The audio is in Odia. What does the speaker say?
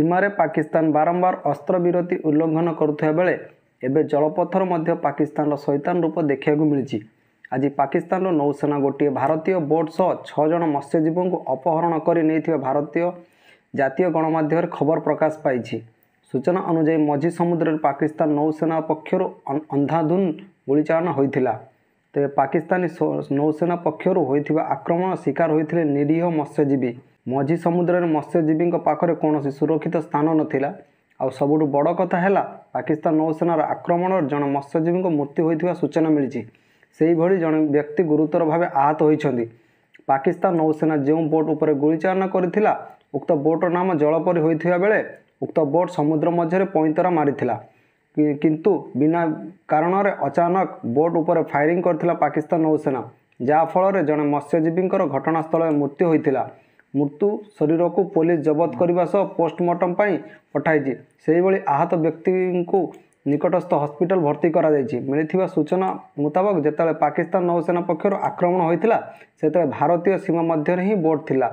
ସୀମାରେ ପାକିସ୍ତାନ ବାରମ୍ବାର ଅସ୍ତ୍ରବିରତି ଉଲ୍ଲଂଘନ କରୁଥିବା ବେଳେ ଏବେ ଜଳପଥର ମଧ୍ୟ ପାକିସ୍ତାନର ଶୈତାନ ରୂପ ଦେଖିବାକୁ ମିଳିଛି ଆଜି ପାକିସ୍ତାନର ନୌସେନା ଗୋଟିଏ ଭାରତୀୟ ବୋଟ୍ ସହ ଛଅ ଜଣ ମତ୍ସ୍ୟଜୀବୀଙ୍କୁ ଅପହରଣ କରି ନେଇଥିବା ଭାରତୀୟ ଜାତୀୟ ଗଣମାଧ୍ୟମରେ ଖବର ପ୍ରକାଶ ପାଇଛି ସୂଚନା ଅନୁଯାୟୀ ମଝି ସମୁଦ୍ରରେ ପାକିସ୍ତାନ ନୌସେନା ପକ୍ଷରୁ ଅନ୍ଧାଧୁନ ଗୁଳିଚାଳନା ହୋଇଥିଲା ତେବେ ପାକିସ୍ତାନୀ ନୌସେନା ପକ୍ଷରୁ ହୋଇଥିବା ଆକ୍ରମଣ ଶିକାର ହୋଇଥିଲେ ନିରୀହ ମତ୍ସ୍ୟଜୀବୀ ମଝି ସମୁଦ୍ରରେ ମତ୍ସ୍ୟଜୀବୀଙ୍କ ପାଖରେ କୌଣସି ସୁରକ୍ଷିତ ସ୍ଥାନ ନଥିଲା ଆଉ ସବୁଠୁ ବଡ଼ କଥା ହେଲା ପାକିସ୍ତାନ ନୌସେନାର ଆକ୍ରମଣରେ ଜଣେ ମତ୍ସ୍ୟଜୀବୀଙ୍କ ମୃତ୍ୟୁ ହୋଇଥିବା ସୂଚନା ମିଳିଛି ସେହିଭଳି ଜଣେ ବ୍ୟକ୍ତି ଗୁରୁତର ଭାବେ ଆହତ ହୋଇଛନ୍ତି ପାକିସ୍ତାନ ନୌସେନା ଯେଉଁ ବୋଟ୍ ଉପରେ ଗୁଳି ଚାଳନା କରିଥିଲା ଉକ୍ତ ବୋଟ୍ର ନାମ ଜଳପରି ହୋଇଥିବା ବେଳେ ଉକ୍ତ ବୋଟ୍ ସମୁଦ୍ର ମଧ୍ୟରେ ପଇଁତରା ମାରିଥିଲା କିନ୍ତୁ ବିନା କାରଣରେ ଅଚାନକ ବୋଟ୍ ଉପରେ ଫାୟାରିଂ କରିଥିଲା ପାକିସ୍ତାନ ନୌସେନା ଯାହାଫଳରେ ଜଣେ ମତ୍ସ୍ୟଜୀବୀଙ୍କର ଘଟଣାସ୍ଥଳରେ ମୃତ୍ୟୁ ହୋଇଥିଲା ମୃତ୍ୟୁ ଶରୀରକୁ ପୋଲିସ ଜବତ କରିବା ସହ ପୋଷ୍ଟମର୍ଟମ ପାଇଁ ପଠାଇଛି ସେହିଭଳି ଆହତ ବ୍ୟକ୍ତିଙ୍କୁ ନିକଟସ୍ଥ ହସ୍ପିଟାଲ ଭର୍ତ୍ତି କରାଯାଇଛି ମିଳିଥିବା ସୂଚନା ମୁତାବକ ଯେତେବେଳେ ପାକିସ୍ତାନ ନୌସେନା ପକ୍ଷରୁ ଆକ୍ରମଣ ହୋଇଥିଲା ସେତେବେଳେ ଭାରତୀୟ ସୀମା ମଧ୍ୟରେ ହିଁ ବୋଟ୍ ଥିଲା